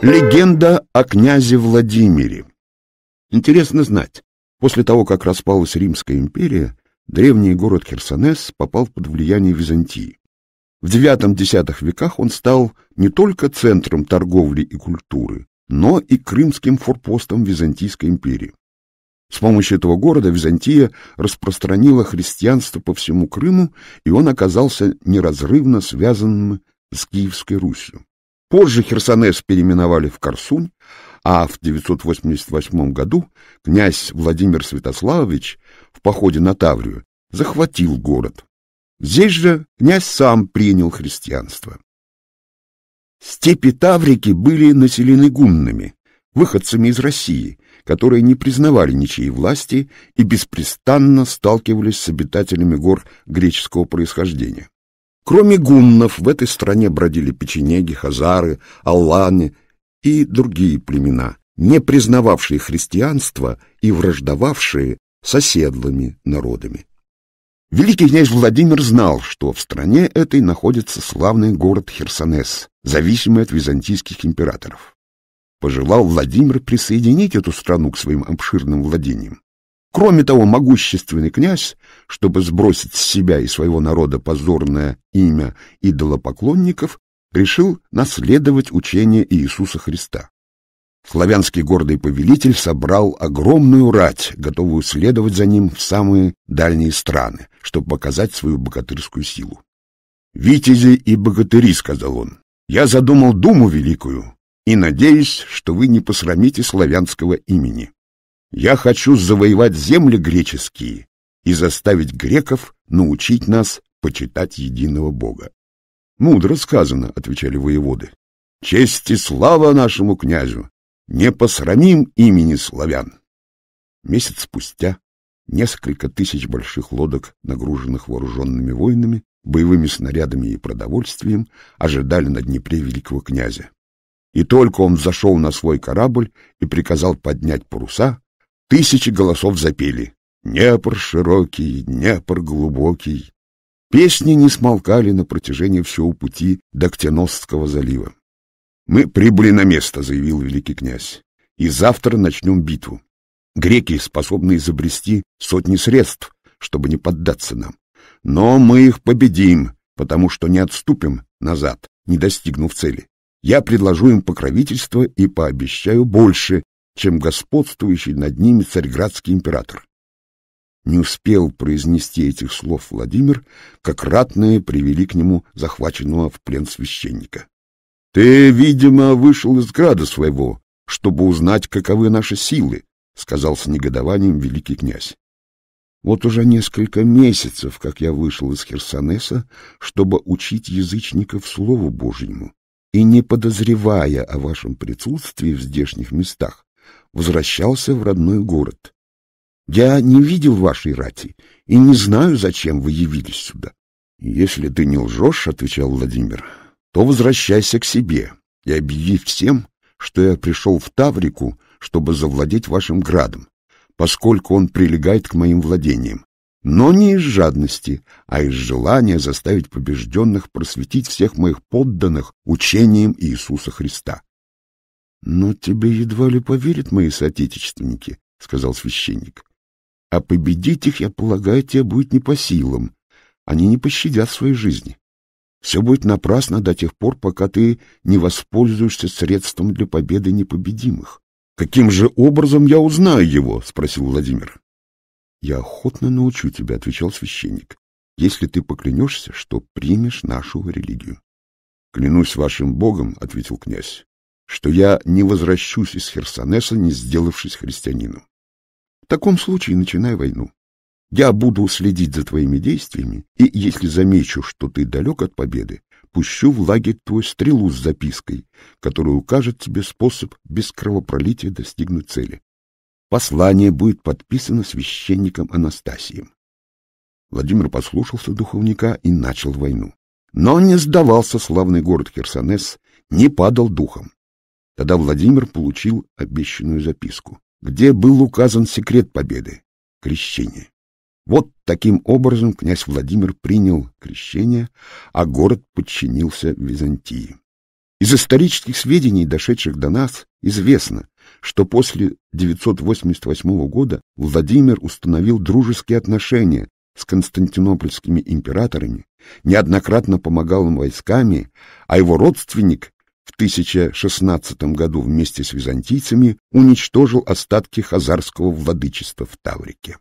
Легенда о князе Владимире. Интересно знать, после того, как распалась Римская империя, древний город Херсонес попал под влияние Византии. В IX-X веках он стал не только центром торговли и культуры, но и крымским форпостом Византийской империи. С помощью этого города Византия распространила христианство по всему Крыму, и он оказался неразрывно связанным с Киевской Русью. Позже Херсонес переименовали в Корсунь, а в 988 году князь Владимир Святославович в походе на Таврию захватил город. Здесь же князь сам принял христианство. Степи Таврики были населены гуннами, выходцами из России, которые не признавали ничьей власти и беспрестанно сталкивались с обитателями гор греческого происхождения. Кроме гуннов в этой стране бродили печенеги, хазары, алланы и другие племена, не признававшие христианство и враждовавшие с оседлыми народами. Великий князь Владимир знал, что в стране этой находится славный город Херсонес, зависимый от византийских императоров. Пожелал Владимир присоединить эту страну к своим обширным владениям. Кроме того, могущественный князь, чтобы сбросить с себя и своего народа позорное имя идолопоклонников, решил наследовать учение Иисуса Христа. Славянский гордый повелитель собрал огромную рать, готовую следовать за ним в самые дальние страны, чтобы показать свою богатырскую силу. «Витязи и богатыри», — сказал он, — «я задумал думу великую и надеюсь, что вы не посрамите славянского имени». Я хочу завоевать земли греческие и заставить греков научить нас почитать единого Бога. Мудро сказано, отвечали воеводы. Честь и слава нашему князю! Не посрамим имени славян! Месяц спустя несколько тысяч больших лодок, нагруженных вооруженными воинами, боевыми снарядами и продовольствием, ожидали на Днепре великого князя. И только он взошел на свой корабль и приказал поднять паруса, Тысячи голосов запели «Днепр широкий, Днепр глубокий». Песни не смолкали на протяжении всего пути до Ктеносского залива. «Мы прибыли на место», — заявил великий князь, — «и завтра начнем битву. Греки способны изобрести сотни средств, чтобы не поддаться нам. Но мы их победим, потому что не отступим назад, не достигнув цели. Я предложу им покровительство и пообещаю больше, чем господствующий над ними царьградский император. Не успел произнести этих слов Владимир, как ратные привели к нему захваченного в плен священника. — Ты, видимо, вышел из града своего, чтобы узнать, каковы наши силы, — сказал с негодованием великий князь. Вот уже несколько месяцев, как я вышел из Херсонеса, чтобы учить язычников Слову Божьему, и не подозревая о вашем присутствии в здешних местах, возвращался в родной город. Я не видел вашей рати и не знаю, зачем вы явились сюда. — Если ты не лжешь, — отвечал Владимир, — то возвращайся к себе и объяви всем, что я пришел в Таврику, чтобы завладеть вашим градом, поскольку он прилегает к моим владениям, но не из жадности, а из желания заставить побежденных просветить всех моих подданных учением Иисуса Христа. «Но тебе едва ли поверят мои соотечественники», — сказал священник. «А победить их, я полагаю, тебе будет не по силам. Они не пощадят своей жизни. Все будет напрасно до тех пор, пока ты не воспользуешься средством для победы непобедимых». «Каким же образом я узнаю его?» — спросил Владимир. «Я охотно научу тебя», — отвечал священник, «если ты поклянешься, что примешь нашу религию». «Клянусь вашим Богом», — ответил князь, что я не возвращусь из Херсонеса, не сделавшись христианином. В таком случае начинай войну. Я буду следить за твоими действиями, и если замечу, что ты далек от победы, пущу в лагерь твой стрелу с запиской, которая укажет тебе способ без кровопролития достигнуть цели. Послание будет подписано священником Анастасием. Владимир послушался духовника и начал войну. Но не сдавался славный город Херсонес, не падал духом. Тогда Владимир получил обещанную записку, где был указан секрет победы — крещение. Вот таким образом князь Владимир принял крещение, а город подчинился Византии. Из исторических сведений, дошедших до нас, известно, что после 988 года Владимир установил дружеские отношения с константинопольскими императорами, неоднократно помогал им войсками, а его родственник в 1016 году вместе с византийцами уничтожил остатки хазарского владычества в Таврике.